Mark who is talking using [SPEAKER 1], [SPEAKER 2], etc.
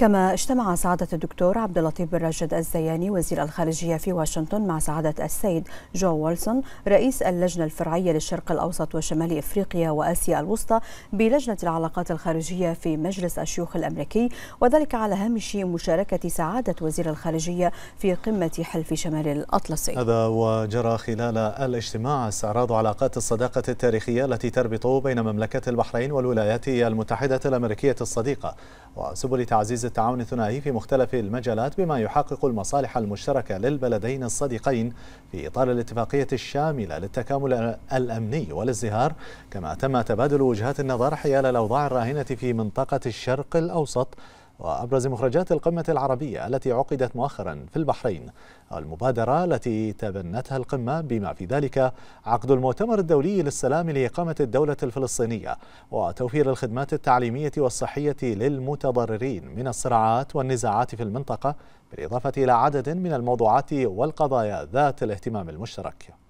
[SPEAKER 1] كما اجتمع سعادة الدكتور عبد اللطيف بن راشد الزياني وزير الخارجية في واشنطن مع سعادة السيد جو ويلسون رئيس اللجنة الفرعية للشرق الأوسط وشمال إفريقيا وآسيا الوسطى بلجنة العلاقات الخارجية في مجلس الشيوخ الأمريكي وذلك على هامش مشاركة سعادة وزير الخارجية في قمة حلف شمال الأطلسي
[SPEAKER 2] هذا وجرى خلال الاجتماع استعراض علاقات الصداقة التاريخية التي تربط بين مملكة البحرين والولايات المتحدة الأمريكية الصديقة وسبل تعزيز التعاون الثنائي في مختلف المجالات بما يحقق المصالح المشتركة للبلدين الصديقين في إطار الاتفاقية الشاملة للتكامل الأمني والازدهار كما تم تبادل وجهات النظر حيال الأوضاع الراهنة في منطقة الشرق الأوسط وأبرز مخرجات القمة العربية التي عقدت مؤخرا في البحرين المبادرة التي تبنتها القمة بما في ذلك عقد المؤتمر الدولي للسلام لإقامة الدولة الفلسطينية وتوفير الخدمات التعليمية والصحية للمتضررين من الصراعات والنزاعات في المنطقة بالإضافة إلى عدد من الموضوعات والقضايا ذات الاهتمام المشترك